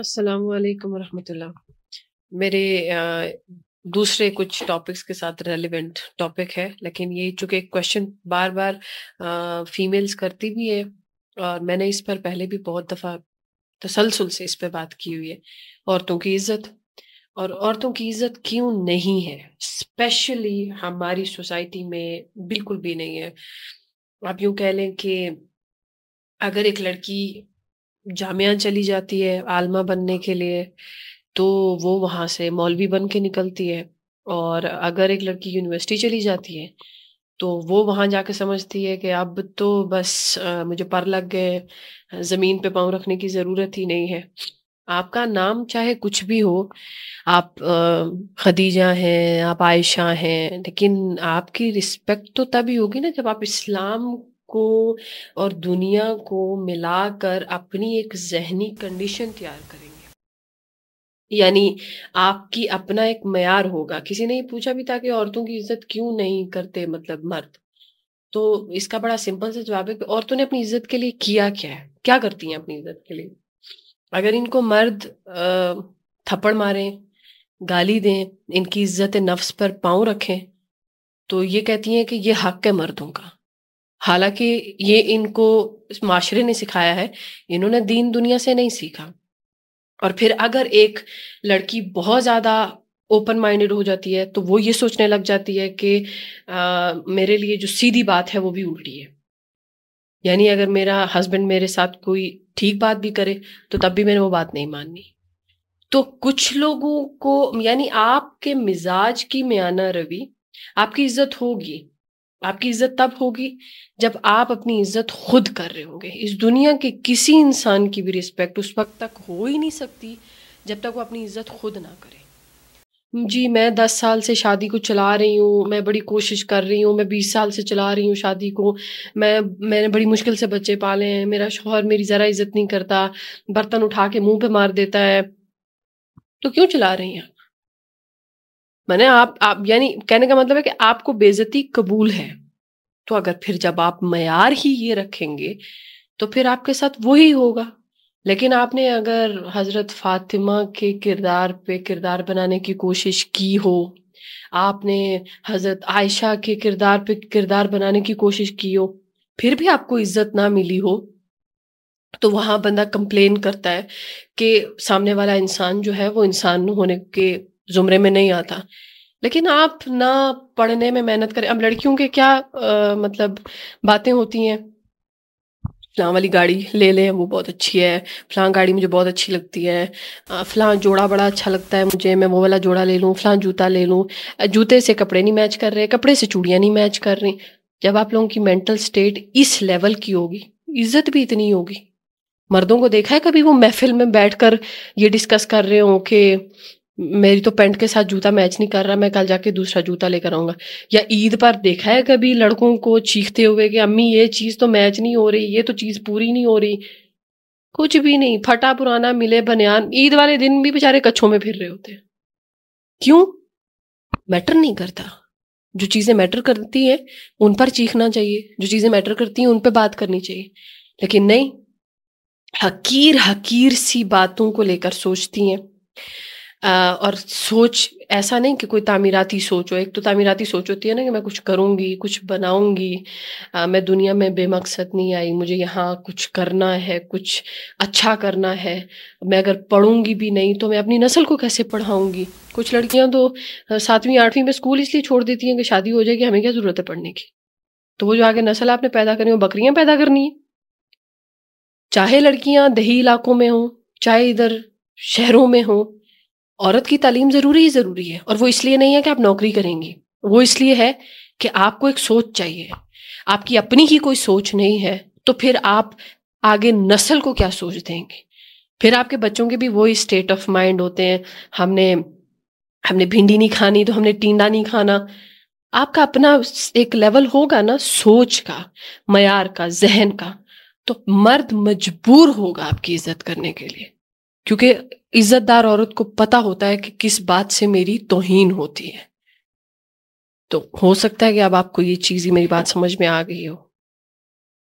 अस्सलाम वालेकुम रहमतुल्लाह मेरे दूसरे कुछ टॉपिक्स के साथ रेलिवेंट टॉपिक है लेकिन ये चूंकि क्वेश्चन बार बार फीमेल्स करती भी है और मैंने इस पर पहले भी बहुत दफ़ा तसलसल से इस पर बात की हुई है औरतों की इज्जत और औरतों की इज्जत क्यों नहीं है स्पेशली हमारी सोसाइटी में बिल्कुल भी नहीं है आप यूँ कह लें कि अगर एक लड़की जामिया चली जाती है आलमा बनने के लिए, तो वो वहां से मौलवी बन के निकलती है और अगर एक लड़की यूनिवर्सिटी चली जाती है, तो वो वहां जाके समझती है कि अब तो बस मुझे पर लग गए, ज़मीन पे पाँव रखने की ज़रूरत ही नहीं है। आपका नाम चाहे कुछ भी हो, आप खदीजा हैं, आप आयशा हैं, लेकिन आपकी रिस्पेक्ट तो तभी होगी ना जब आप इस्लाम को और दुनिया को मिलाकर अपनी एक जहनी कंडीशन तैयार करेंगे यानी आपकी अपना एक मैार होगा किसी ने पूछा भी था कि औरतों की इज्जत क्यों नहीं करते मतलब मर्द तो इसका बड़ा सिंपल सा जवाब है कि औरतों ने अपनी इज्जत के लिए किया क्या है क्या करती हैं अपनी इज्जत के लिए अगर इनको मर्द थप्पड़ मारें गाली दें इनकी इज्जत नफ्स पर पाँव रखें तो ये कहती हैं कि ये हक है मर्दों का हालांकि ये इनको इस माशरे ने सिखाया है इन्होंने दीन दुनिया से नहीं सीखा और फिर अगर एक लड़की बहुत ज़्यादा ओपन माइंडेड हो जाती है तो वो ये सोचने लग जाती है कि आ, मेरे लिए जो सीधी बात है वो भी उल्टी है यानी अगर मेरा हस्बैंड मेरे साथ कोई ठीक बात भी करे तो तब भी मैंने वो बात नहीं माननी तो कुछ लोगों को यानी आपके मिजाज की म्याना रवि आपकी इज्जत होगी आपकी इज्जत तब होगी जब आप अपनी इज्जत खुद कर रहे होंगे इस दुनिया के किसी इंसान की भी रिस्पेक्ट उस वक्त तक हो ही नहीं सकती जब तक वो अपनी इज्जत खुद ना करे जी मैं दस साल से शादी को चला रही हूँ मैं बड़ी कोशिश कर रही हूँ मैं बीस साल से चला रही हूँ शादी को मैं मैंने बड़ी मुश्किल से बच्चे पाले हैं मेरा शोहर मेरी ज़रा इज्जत नहीं करता बर्तन उठा के मुंह पे मार देता है तो क्यों चला रही हैं मैंने आप आप यानी कहने का मतलब है कि आपको बेजती कबूल है तो अगर फिर जब आप मैार ही ये रखेंगे तो फिर आपके साथ वही होगा लेकिन आपने अगर हज़रत फातिमा के किरदार पे किरदार बनाने की कोशिश की हो आपने हज़रत आयशा के किरदार पे किरदार बनाने की कोशिश की हो फिर भी आपको इज्जत ना मिली हो तो वहां बंदा कंप्लेन करता है कि सामने वाला इंसान जो है वो इंसान होने के जुमरे में नहीं आता लेकिन आप ना पढ़ने में मेहनत करें अब लड़कियों के क्या आ, मतलब बातें होती हैं फ्लां वाली गाड़ी ले लें वो बहुत अच्छी है फलां गाड़ी मुझे बहुत अच्छी लगती है फ्लां जोड़ा बड़ा अच्छा लगता है मुझे मैं वो वाला जोड़ा ले लूँ फ्लां जूता ले लूँ जूते से कपड़े नहीं मैच कर रहे कपड़े से चूड़ियाँ नहीं मैच कर रही जब आप लोगों की मेंटल स्टेट इस लेवल की होगी इज्जत भी इतनी होगी मर्दों को देखा है कभी वो महफिल में बैठ कर ये डिस्कस कर रहे हों कि मेरी तो पेंट के साथ जूता मैच नहीं कर रहा मैं कल जाके दूसरा जूता लेकर आऊंगा या ईद पर देखा है कभी लड़कों को चीखते हुए कि अम्मी ये चीज़ तो मैच नहीं हो रही ये तो चीज़ पूरी नहीं हो रही कुछ भी नहीं फटा पुराना मिले बनियान ईद वाले दिन भी बेचारे कच्छों में फिर रहे होते हैं क्यों मैटर नहीं करता जो चीज़ें मैटर करती हैं उन पर चीखना चाहिए जो चीज़ें मैटर करती हैं उन पर बात करनी चाहिए लेकिन नहीं हकीर हकीर सी बातों को लेकर सोचती हैं और सोच ऐसा नहीं कि कोई तामीराती सोच हो एक तो तामीराती सोच होती है ना कि मैं कुछ करूँगी कुछ बनाऊँगी मैं दुनिया में बेमकसद नहीं आई मुझे यहाँ कुछ करना है कुछ अच्छा करना है मैं अगर पढ़ूंगी भी नहीं तो मैं अपनी नस्ल को कैसे पढ़ाऊँगी कुछ लड़कियाँ तो सातवीं आठवीं में स्कूल इसलिए छोड़ देती हैं कि शादी हो जाएगी हमें क्या ज़रूरत है पढ़ने की तो वो जो आगे नस्ल आपने पैदा करनी हो बकरियाँ पैदा करनी है चाहे लड़कियाँ दही इलाकों में हों चाहे इधर शहरों में हों औरत की तालीम ज़रूरी ही ज़रूरी है और वो इसलिए नहीं है कि आप नौकरी करेंगी वो इसलिए है कि आपको एक सोच चाहिए आपकी अपनी ही कोई सोच नहीं है तो फिर आप आगे नस्ल को क्या सोच देंगे फिर आपके बच्चों के भी वही स्टेट ऑफ माइंड होते हैं हमने हमने भिंडी नहीं खानी तो हमने टींडा नहीं खाना आपका अपना एक लेवल होगा ना सोच का मैार का जहन का तो मर्द मजबूर होगा आपकी इज्जत करने के लिए क्योंकि इज्जतदार औरत को पता होता है कि किस बात से मेरी तोहीन होती है तो हो सकता है कि अब आपको ये चीज ही मेरी बात समझ में आ गई हो